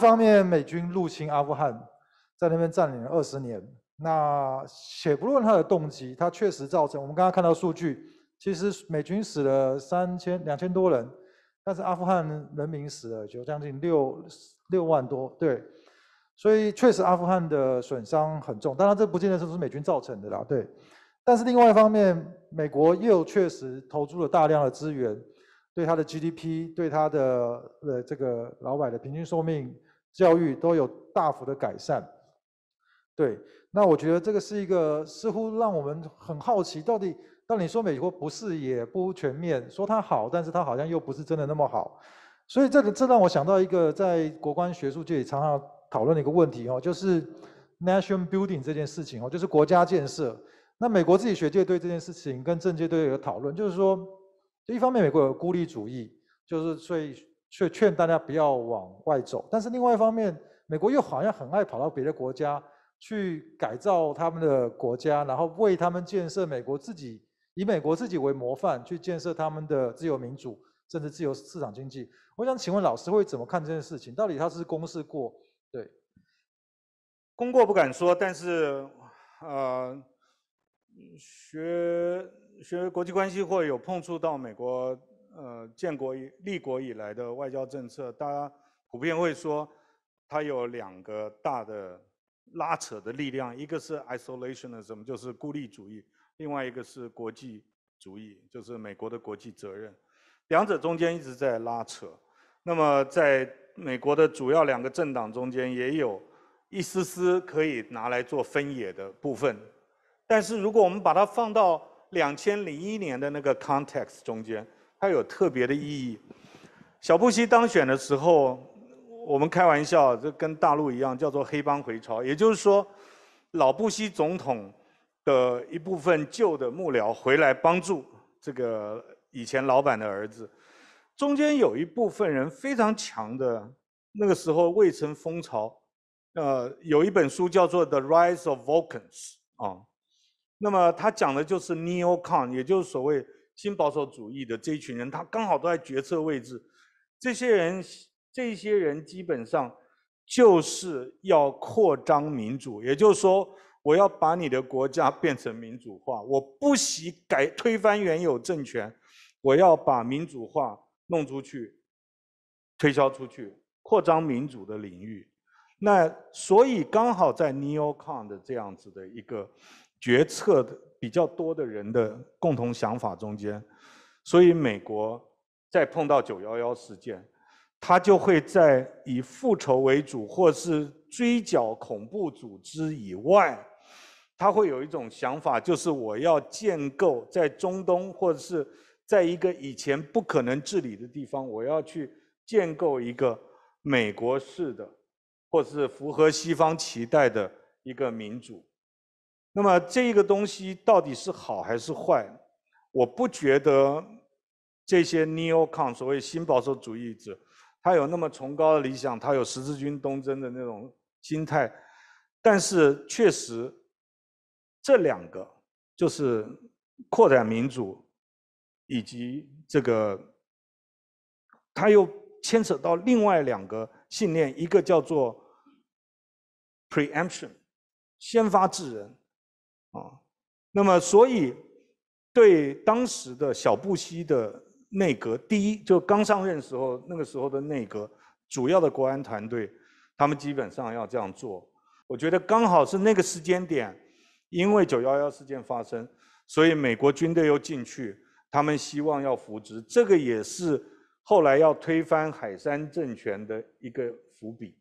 方面，美军入侵阿富汗，在那边占领了二十年。那且不论它的动机，它确实造成我们刚刚看到数据，其实美军死了三千两千多人，但是阿富汗人民死了就将近六六万多对。所以确实阿富汗的损伤很重。当然这不见得是不是美军造成的啦，对。但是另外一方面，美国又确实投入了大量的资源，对它的 GDP，对它的呃这个老百的平均寿命。教育都有大幅的改善，对。那我觉得这个是一个似乎让我们很好奇，到底那你说美国不是也不全面，说它好，但是它好像又不是真的那么好。所以这个这让我想到一个在国关学术界常常讨论的一个问题哦，就是 nation building 这件事情哦，就是国家建设。那美国自己学界对这件事情跟政界都有讨论，就是说一方面美国有孤立主义，就是所以。却劝大家不要往外走，但是另外一方面，美国又好像很爱跑到别的国家去改造他们的国家，然后为他们建设美国自己，以美国自己为模范去建设他们的自由民主，甚至自由市场经济。我想请问老师会怎么看这件事情？到底他是公是过？对，功过不敢说，但是，呃，学学国际关系会有碰触到美国。呃，建国以立国以来的外交政策，大家普遍会说，它有两个大的拉扯的力量，一个是 isolation i s m 就是孤立主义；，另外一个是国际主义，就是美国的国际责任。两者中间一直在拉扯。那么，在美国的主要两个政党中间，也有一丝丝可以拿来做分野的部分。但是，如果我们把它放到两千零一年的那个 context 中间，它有特别的意义。小布希当选的时候，我们开玩笑，这跟大陆一样，叫做“黑帮回潮”，也就是说，老布希总统的一部分旧的幕僚回来帮助这个以前老板的儿子。中间有一部分人非常强的，那个时候未曾风潮。呃，有一本书叫做《The Rise of Vulcans》啊，那么他讲的就是 Neocon，也就是所谓。新保守主义的这一群人，他刚好都在决策位置。这些人，这些人基本上就是要扩张民主，也就是说，我要把你的国家变成民主化，我不惜改推翻原有政权，我要把民主化弄出去，推销出去，扩张民主的领域。那所以刚好在 neocon 的这样子的一个。决策的比较多的人的共同想法中间，所以美国在碰到九幺幺事件，他就会在以复仇为主，或是追剿恐怖组织以外，他会有一种想法，就是我要建构在中东或者是在一个以前不可能治理的地方，我要去建构一个美国式的，或是符合西方期待的一个民主。那么这个东西到底是好还是坏？我不觉得这些 n e o c o n 所谓新保守主义者，他有那么崇高的理想，他有十字军东征的那种心态，但是确实，这两个就是扩展民主，以及这个，他又牵扯到另外两个信念，一个叫做 preemption，先发制人。啊，那么所以对当时的小布希的内阁，第一就刚上任时候，那个时候的内阁主要的国安团队，他们基本上要这样做。我觉得刚好是那个时间点，因为九幺幺事件发生，所以美国军队又进去，他们希望要扶植，这个也是后来要推翻海山政权的一个伏笔。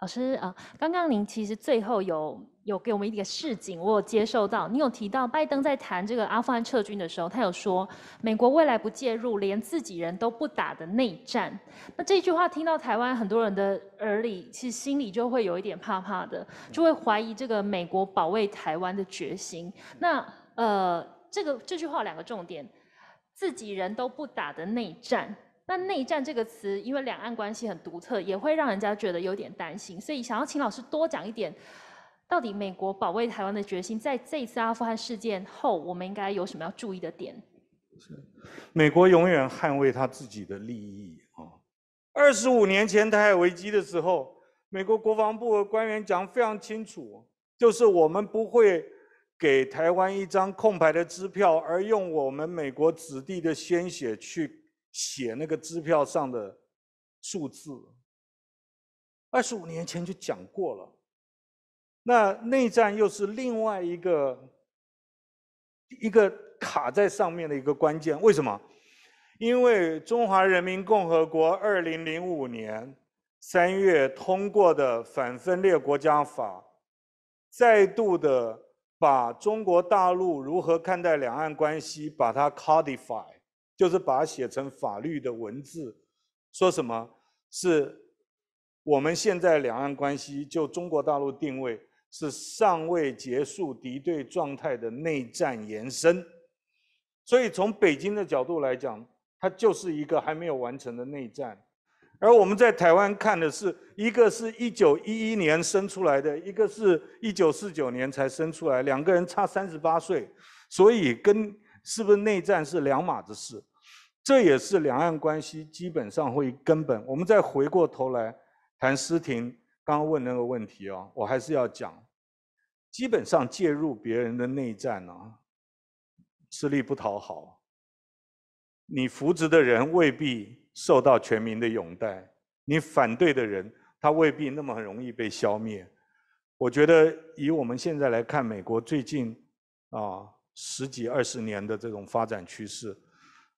老师啊，刚刚您其实最后有有给我们一点示警，我有接受到，你有提到拜登在谈这个阿富汗撤军的时候，他有说美国未来不介入连自己人都不打的内战。那这句话听到台湾很多人的耳里，其实心里就会有一点怕怕的，就会怀疑这个美国保卫台湾的决心。那呃，这个这句话两个重点，自己人都不打的内战。那内战这个词，因为两岸关系很独特，也会让人家觉得有点担心，所以想要请老师多讲一点，到底美国保卫台湾的决心，在这次阿富汗事件后，我们应该有什么要注意的点？是，美国永远捍卫他自己的利益啊。二十五年前，台海危机的时候，美国国防部官员讲非常清楚，就是我们不会给台湾一张空白的支票，而用我们美国子弟的鲜血去。写那个支票上的数字，二十五年前就讲过了。那内战又是另外一个一个卡在上面的一个关键，为什么？因为中华人民共和国二零零五年三月通过的《反分裂国家法》，再度的把中国大陆如何看待两岸关系，把它 codify。就是把它写成法律的文字，说什么是我们现在两岸关系就中国大陆定位是尚未结束敌对状态的内战延伸，所以从北京的角度来讲，它就是一个还没有完成的内战，而我们在台湾看的是一个是一九一一年生出来的，一个是一九四九年才生出来，两个人差三十八岁，所以跟是不是内战是两码子事。这也是两岸关系基本上会根本。我们再回过头来谈思婷刚刚问那个问题哦，我还是要讲，基本上介入别人的内战呢，吃力不讨好。你扶植的人未必受到全民的拥戴，你反对的人他未必那么容易被消灭。我觉得以我们现在来看，美国最近啊十几二十年的这种发展趋势。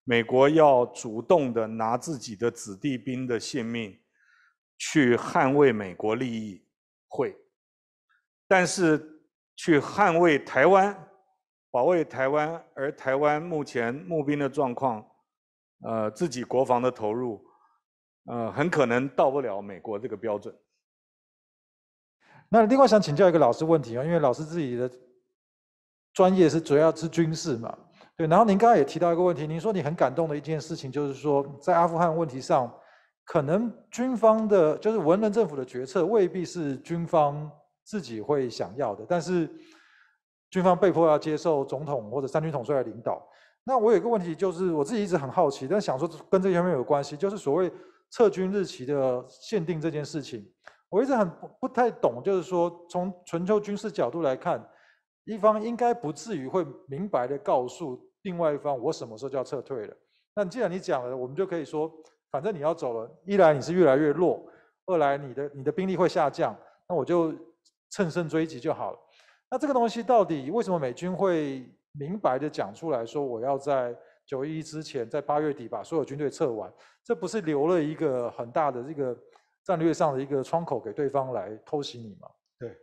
美国要主动的拿自己的子弟兵的性命去捍卫美国利益，会，但是去捍卫台湾、保卫台湾，而台湾目前募兵的状况，呃，自己国防的投入，呃，很可能到不了美国这个标准。那另外想请教一个老师问题啊，因为老师自己的专业是主要吃军事嘛。对，然后您刚刚也提到一个问题，您说你很感动的一件事情，就是说在阿富汗问题上，可能军方的，就是文人政府的决策未必是军方自己会想要的，但是军方被迫要接受总统或者三军统帅的领导。那我有一个问题，就是我自己一直很好奇，但想说跟这方面有关系，就是所谓撤军日期的限定这件事情，我一直很不太懂，就是说从纯就军事角度来看，一方应该不至于会明白的告诉。另外一方，我什么时候就要撤退了？那既然你讲了，我们就可以说，反正你要走了，一来你是越来越弱，二来你的你的兵力会下降，那我就乘胜追击就好了。那这个东西到底为什么美军会明白的讲出来说，我要在九一之前，在八月底把所有军队撤完？这不是留了一个很大的这个战略上的一个窗口给对方来偷袭你吗？对，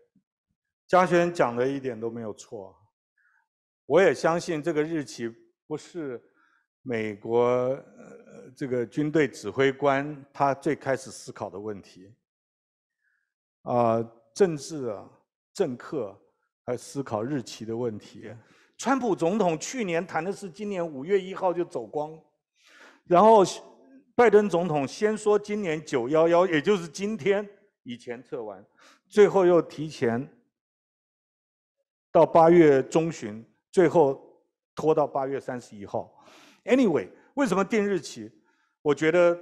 嘉轩讲的一点都没有错。我也相信这个日期不是美国呃这个军队指挥官他最开始思考的问题，啊，政治啊，政客还思考日期的问题。川普总统去年谈的是今年五月一号就走光，然后拜登总统先说今年九幺幺，也就是今天以前测完，最后又提前到八月中旬。最后拖到八月三十一号。Anyway，为什么定日期？我觉得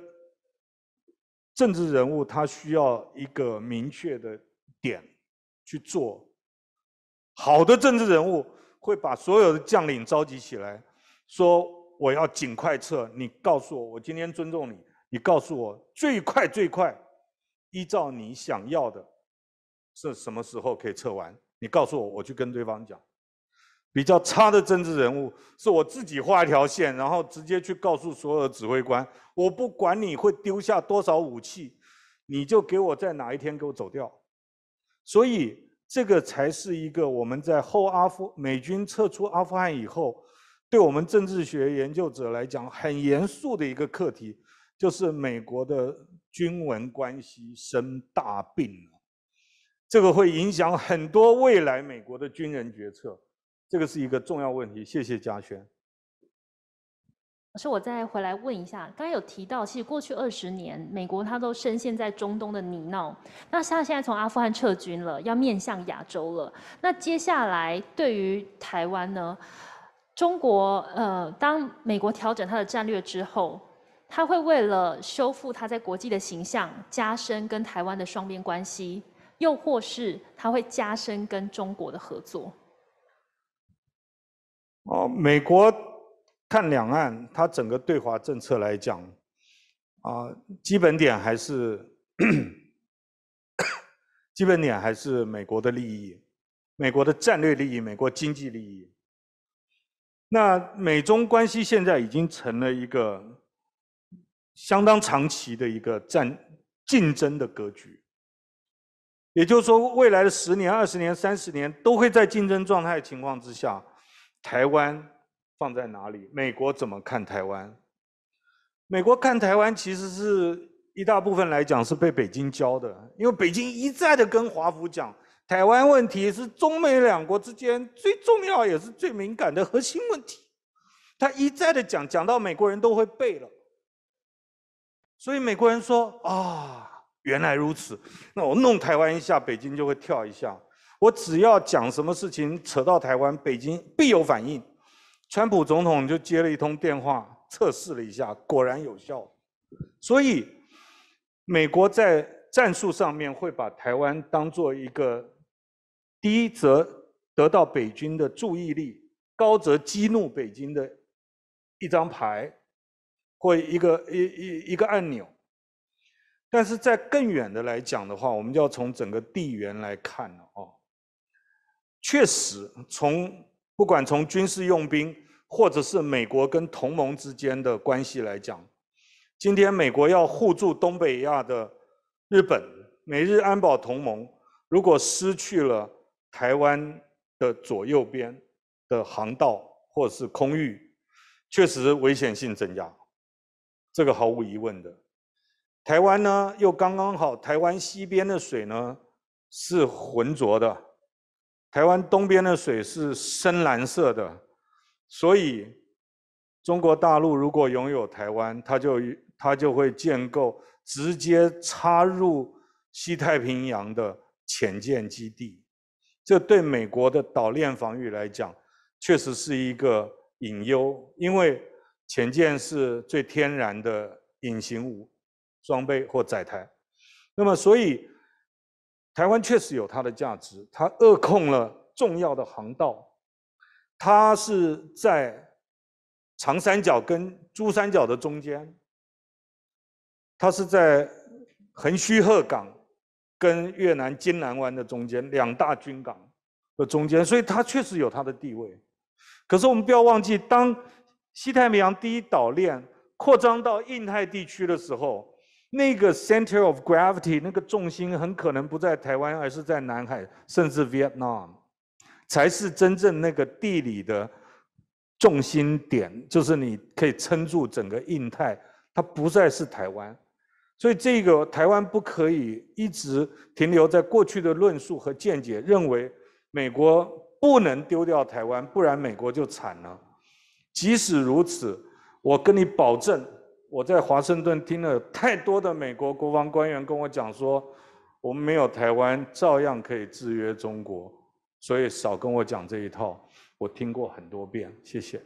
政治人物他需要一个明确的点去做。好的政治人物会把所有的将领召集起来，说：“我要尽快撤，你告诉我，我今天尊重你。你告诉我，最快最快，依照你想要的是什么时候可以撤完，你告诉我，我去跟对方讲。”比较差的政治人物是我自己画一条线，然后直接去告诉所有的指挥官：我不管你会丢下多少武器，你就给我在哪一天给我走掉。所以，这个才是一个我们在后阿富美军撤出阿富汗以后，对我们政治学研究者来讲很严肃的一个课题，就是美国的军文关系生大病了，这个会影响很多未来美国的军人决策。这个是一个重要问题，谢谢嘉轩。是，我再回来问一下，刚才有提到，其实过去二十年，美国它都深陷在中东的泥淖。那像现在从阿富汗撤军了，要面向亚洲了。那接下来对于台湾呢？中国呃，当美国调整它的战略之后，它会为了修复它在国际的形象，加深跟台湾的双边关系，又或是它会加深跟中国的合作？哦，美国看两岸，它整个对华政策来讲，啊，基本点还是基本点还是美国的利益，美国的战略利益，美国经济利益。那美中关系现在已经成了一个相当长期的一个战竞争的格局，也就是说，未来的十年、二十年、三十年都会在竞争状态情况之下。台湾放在哪里？美国怎么看台湾？美国看台湾，其实是一大部分来讲是被北京教的，因为北京一再的跟华府讲，台湾问题是中美两国之间最重要也是最敏感的核心问题，他一再的讲，讲到美国人都会背了，所以美国人说啊，原来如此，那我弄台湾一下，北京就会跳一下。我只要讲什么事情扯到台湾，北京必有反应。川普总统就接了一通电话，测试了一下，果然有效。所以，美国在战术上面会把台湾当做一个低则得到北京的注意力，高则激怒北京的一张牌或一个一一一个按钮。但是在更远的来讲的话，我们就要从整个地缘来看了哦。确实，从不管从军事用兵，或者是美国跟同盟之间的关系来讲，今天美国要护助东北亚的日本，美日安保同盟如果失去了台湾的左右边的航道或者是空域，确实危险性增加，这个毫无疑问的。台湾呢，又刚刚好，台湾西边的水呢是浑浊的。台湾东边的水是深蓝色的，所以中国大陆如果拥有台湾，它就它就会建构直接插入西太平洋的潜舰基地。这对美国的岛链防御来讲，确实是一个隐忧，因为潜舰是最天然的隐形武装备或载台。那么，所以。台湾确实有它的价值，它扼控了重要的航道，它是在长三角跟珠三角的中间，它是在横须贺港跟越南金兰湾的中间两大军港的中间，所以它确实有它的地位。可是我们不要忘记，当西太平洋第一岛链扩张到印太地区的时候。那个 center of gravity，那个重心很可能不在台湾，而是在南海，甚至 Vietnam，才是真正那个地理的重心点，就是你可以撑住整个印太。它不再是台湾，所以这个台湾不可以一直停留在过去的论述和见解，认为美国不能丢掉台湾，不然美国就惨了。即使如此，我跟你保证。我在华盛顿听了太多的美国国防官员跟我讲说，我们没有台湾照样可以制约中国，所以少跟我讲这一套，我听过很多遍，谢谢。